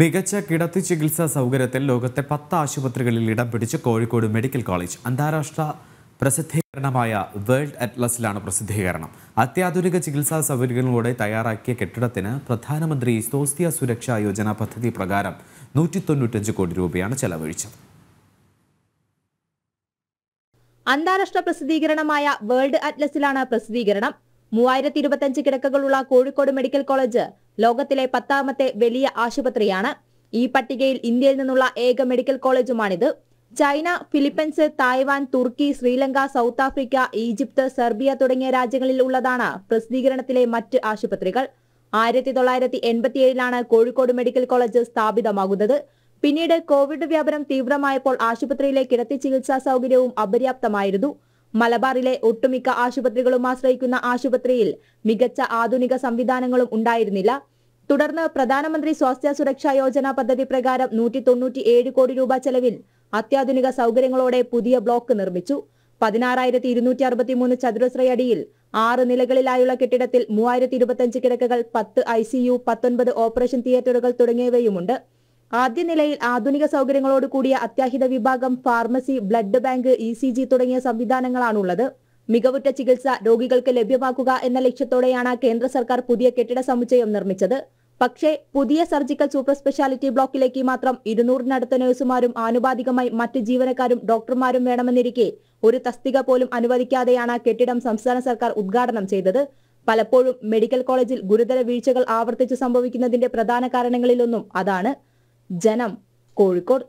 മികച്ച കിടത്തി ചികിത്സാ സൗകര്യത്തിൽ ലോകത്തെ പത്ത് ആശുപത്രികളിൽ ഇടം പിടിച്ച് കോഴിക്കോട് മെഡിക്കൽ കോളേജ് അന്താരാഷ്ട്ര പ്രസിദ്ധീകരണമായ വേൾഡ് അറ്റ്ലസിലാണ് പ്രസിദ്ധീകരണം അത്യാധുനിക ചികിത്സാ സൗകര്യങ്ങളോടെ തയ്യാറാക്കിയ കെട്ടിടത്തിന് പ്രധാനമന്ത്രി സ്തോസ്തിയ സുരക്ഷാ യോജന പദ്ധതി പ്രകാരം നൂറ്റി തൊണ്ണൂറ്റഞ്ച് കോടി രൂപയാണ് ചെലവഴിച്ചത് അന്താരാഷ്ട്ര പ്രസിദ്ധീകരണമായ വേൾഡ് അറ്റ്ലസിലാണ് പ്രസിദ്ധീകരണം മൂവായിരത്തി ഇരുപത്തഞ്ച് കിടക്കകളുള്ള കോഴിക്കോട് മെഡിക്കൽ കോളേജ് ലോകത്തിലെ പത്താമത്തെ വലിയ ആശുപത്രിയാണ് ഈ പട്ടികയിൽ ഇന്ത്യയിൽ നിന്നുള്ള ഏക മെഡിക്കൽ കോളേജുമാണിത് ചൈന ഫിലിപ്പൈൻസ് തായ്വാൻ തുർക്കി Sri Lanka South Africa Egypt Serbia തുടങ്ങിയ രാജ്യങ്ങളിൽ ഉള്ളതാണ് പ്രസിദ്ധീകരണത്തിലെ മറ്റ് ആശുപത്രികൾ ആയിരത്തി തൊള്ളായിരത്തി എൺപത്തിയേഴിലാണ് കോഴിക്കോട് മെഡിക്കൽ കോളേജ് സ്ഥാപിതമാകുന്നത് പിന്നീട് കോവിഡ് വ്യാപനം തീവ്രമായപ്പോൾ ആശുപത്രിയിലെ കിടത്തി ചികിത്സാ സൗകര്യവും അപര്യാപ്തമായിരുന്നു മലബാറിലെ ഒട്ടുമിക്ക ആശുപത്രികളും ആശ്രയിക്കുന്ന ആശുപത്രിയിൽ മികച്ച ആധുനിക സംവിധാനങ്ങളും ഉണ്ടായിരുന്നില്ല തുടർന്ന് പ്രധാനമന്ത്രി സ്വാസ്ഥ്യ സുരക്ഷാ യോജന പദ്ധതി പ്രകാരം നൂറ്റി തൊണ്ണൂറ്റിയേഴ് കോടി രൂപ ചെലവിൽ അത്യാധുനിക സൗകര്യങ്ങളോടെ പുതിയ ബ്ലോക്ക് നിർമ്മിച്ചു പതിനാറായിരത്തി ഇരുന്നൂറ്റി മൂന്ന് ചതുരശ്രയടിയിൽ ആറ് നിലകളിലായുള്ള കെട്ടിടത്തിൽ മൂവായിരത്തി ഇരുപത്തിയഞ്ച് കിടക്കകൾ പത്ത് ഐ സി യു പത്തൊൻപത് ഓപ്പറേഷൻ തിയേറ്ററുകൾ തുടങ്ങിയവയുമുണ്ട് ആദ്യ നിലയിൽ ആധുനിക സൗകര്യങ്ങളോട് കൂടിയ അത്യാഹിത വിഭാഗം pharmacy blood bank E C G തുടങ്ങിയ സംവിധാനങ്ങളാണുള്ളത് മികവുറ്റ ചികിത്സ രോഗികൾക്ക് ലഭ്യമാക്കുക എന്ന ലക്ഷ്യത്തോടെയാണ് കേന്ദ്ര സർക്കാർ പുതിയ കെട്ടിട സമുച്ചയം നിർമ്മിച്ചത് പക്ഷേ പുതിയ സർജിക്കൽ സൂപ്പർ സ്പെഷ്യാലിറ്റി ബ്ലോക്കിലേക്ക് മാത്രം ഇരുന്നൂറിനടുത്ത നഴ്സുമാരും ആനുപാതികമായി മറ്റ് ജീവനക്കാരും ഡോക്ടർമാരും വേണമെന്നിരിക്കെ ഒരു തസ്തിക പോലും അനുവദിക്കാതെയാണ് കെട്ടിടം സംസ്ഥാന സർക്കാർ ഉദ്ഘാടനം ചെയ്തത് പലപ്പോഴും മെഡിക്കൽ കോളേജിൽ ഗുരുതര വീഴ്ചകൾ ആവർത്തിച്ച് സംഭവിക്കുന്നതിന്റെ പ്രധാന കാരണങ്ങളിലൊന്നും അതാണ് ജനം കോഴിക്കോട്